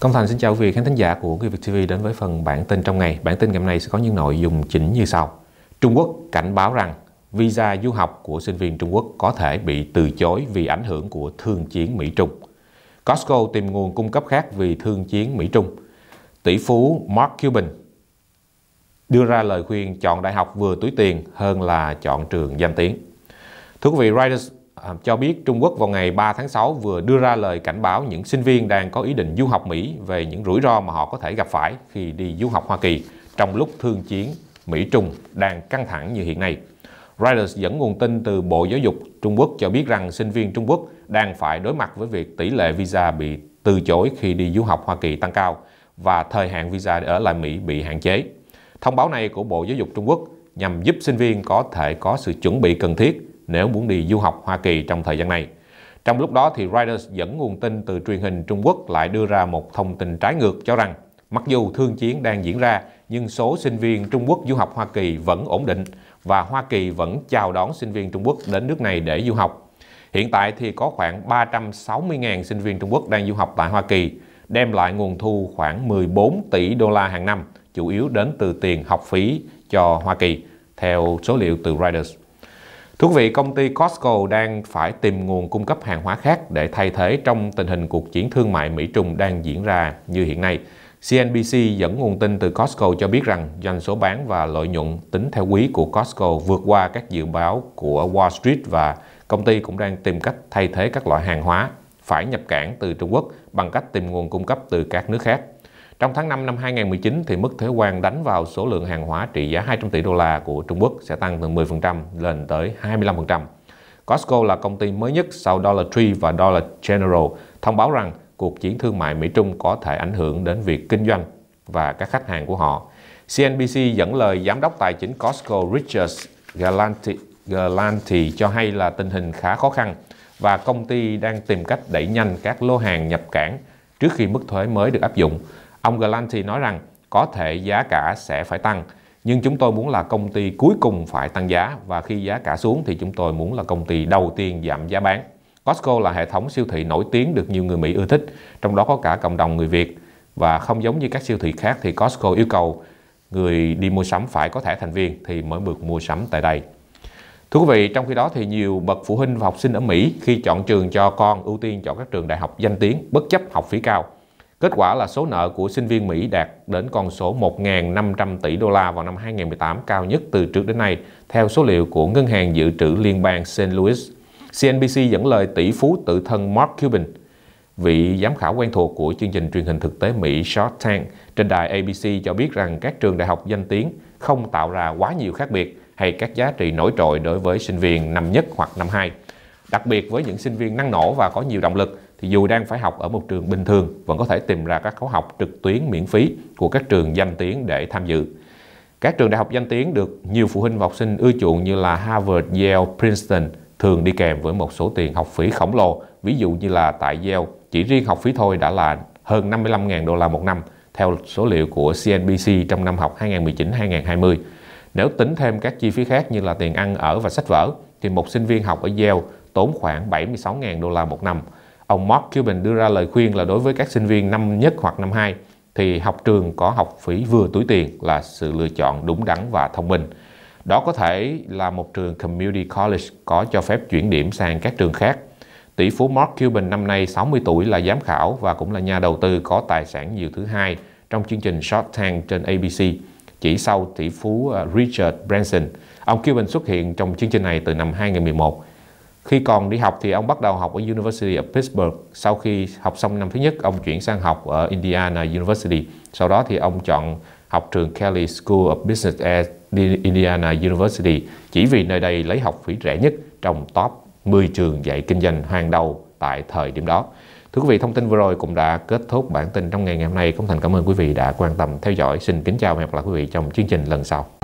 Công Thành xin chào quý vị khán thính giả của Người Việt TV đến với phần bản tin trong ngày. Bản tin ngày hôm nay sẽ có những nội dung chính như sau. Trung Quốc cảnh báo rằng visa du học của sinh viên Trung Quốc có thể bị từ chối vì ảnh hưởng của thương chiến Mỹ-Trung. Costco tìm nguồn cung cấp khác vì thương chiến Mỹ-Trung. Tỷ phú Mark Cuban đưa ra lời khuyên chọn đại học vừa túi tiền hơn là chọn trường danh tiếng. Thưa quý vị, Reuters À, cho biết Trung Quốc vào ngày 3 tháng 6 vừa đưa ra lời cảnh báo những sinh viên đang có ý định du học Mỹ về những rủi ro mà họ có thể gặp phải khi đi du học Hoa Kỳ trong lúc thương chiến Mỹ-Trung đang căng thẳng như hiện nay. Reuters dẫn nguồn tin từ Bộ Giáo dục Trung Quốc cho biết rằng sinh viên Trung Quốc đang phải đối mặt với việc tỷ lệ visa bị từ chối khi đi du học Hoa Kỳ tăng cao và thời hạn visa để ở lại Mỹ bị hạn chế. Thông báo này của Bộ Giáo dục Trung Quốc nhằm giúp sinh viên có thể có sự chuẩn bị cần thiết nếu muốn đi du học Hoa Kỳ trong thời gian này. Trong lúc đó thì Reuters dẫn nguồn tin từ truyền hình Trung Quốc lại đưa ra một thông tin trái ngược cho rằng mặc dù thương chiến đang diễn ra nhưng số sinh viên Trung Quốc du học Hoa Kỳ vẫn ổn định và Hoa Kỳ vẫn chào đón sinh viên Trung Quốc đến nước này để du học. Hiện tại thì có khoảng 360.000 sinh viên Trung Quốc đang du học tại Hoa Kỳ, đem lại nguồn thu khoảng 14 tỷ đô la hàng năm, chủ yếu đến từ tiền học phí cho Hoa Kỳ, theo số liệu từ Reuters. Thưa quý vị, công ty Costco đang phải tìm nguồn cung cấp hàng hóa khác để thay thế trong tình hình cuộc chiến thương mại Mỹ Trung đang diễn ra như hiện nay. CNBC dẫn nguồn tin từ Costco cho biết rằng doanh số bán và lợi nhuận tính theo quý của Costco vượt qua các dự báo của Wall Street và công ty cũng đang tìm cách thay thế các loại hàng hóa phải nhập cảng từ Trung Quốc bằng cách tìm nguồn cung cấp từ các nước khác. Trong tháng 5 năm 2019 thì mức thuế quan đánh vào số lượng hàng hóa trị giá 200 tỷ đô la của Trung Quốc sẽ tăng từ 10% lên tới 25%. Costco là công ty mới nhất sau Dollar Tree và Dollar General thông báo rằng cuộc chiến thương mại Mỹ-Trung có thể ảnh hưởng đến việc kinh doanh và các khách hàng của họ. CNBC dẫn lời giám đốc tài chính Costco Richard Galanti, Galanti cho hay là tình hình khá khó khăn và công ty đang tìm cách đẩy nhanh các lô hàng nhập cảng trước khi mức thuế mới được áp dụng Ông Galanti nói rằng có thể giá cả sẽ phải tăng, nhưng chúng tôi muốn là công ty cuối cùng phải tăng giá và khi giá cả xuống thì chúng tôi muốn là công ty đầu tiên giảm giá bán. Costco là hệ thống siêu thị nổi tiếng được nhiều người Mỹ ưa thích, trong đó có cả cộng đồng người Việt. Và không giống như các siêu thị khác thì Costco yêu cầu người đi mua sắm phải có thẻ thành viên thì mới được mua sắm tại đây. Thưa quý vị, trong khi đó thì nhiều bậc phụ huynh và học sinh ở Mỹ khi chọn trường cho con ưu tiên chọn các trường đại học danh tiếng bất chấp học phí cao. Kết quả là số nợ của sinh viên Mỹ đạt đến con số 1.500 tỷ đô la vào năm 2018 cao nhất từ trước đến nay, theo số liệu của Ngân hàng Dự trữ Liên bang St. Louis. CNBC dẫn lời tỷ phú tự thân Mark Cuban, vị giám khảo quen thuộc của chương trình truyền hình thực tế Mỹ Shark Tank trên đài ABC cho biết rằng các trường đại học danh tiếng không tạo ra quá nhiều khác biệt hay các giá trị nổi trội đối với sinh viên năm nhất hoặc năm hai. Đặc biệt với những sinh viên năng nổ và có nhiều động lực, thì dù đang phải học ở một trường bình thường vẫn có thể tìm ra các khóa học trực tuyến miễn phí của các trường danh tiếng để tham dự. Các trường đại học danh tiếng được nhiều phụ huynh và học sinh ưa chuộng như là Harvard, Yale, Princeton thường đi kèm với một số tiền học phí khổng lồ. Ví dụ như là tại Yale, chỉ riêng học phí thôi đã là hơn 55.000 đô la một năm theo số liệu của CNBC trong năm học 2019-2020. Nếu tính thêm các chi phí khác như là tiền ăn ở và sách vở thì một sinh viên học ở Yale tốn khoảng 76.000 đô la một năm – ông Mark Cuban đưa ra lời khuyên là đối với các sinh viên năm nhất hoặc năm hai thì học trường có học phí vừa túi tiền là sự lựa chọn đúng đắn và thông minh. Đó có thể là một trường community college có cho phép chuyển điểm sang các trường khác. Tỷ phú Mark Cuban năm nay 60 tuổi là giám khảo và cũng là nhà đầu tư có tài sản nhiều thứ hai trong chương trình Short Tank trên ABC chỉ sau tỷ phú ờ, Richard Branson. Ông Cuban xuất hiện trong chương trình này từ năm 2011 khi còn đi học thì ông bắt đầu học ở University of Pittsburgh. Sau khi học xong năm thứ nhất, ông chuyển sang học ở Indiana University. Sau đó thì ông chọn học trường Kelly School of Business at Indiana University chỉ vì nơi đây lấy học phí rẻ nhất trong top 10 trường dạy kinh doanh hàng đầu tại thời điểm đó. Thưa quý vị, thông tin vừa rồi cũng đã kết thúc bản tin trong ngày ngày hôm nay. Công Thành cảm ơn quý vị đã quan tâm theo dõi. Xin kính chào và hẹn gặp lại quý vị trong chương trình lần sau.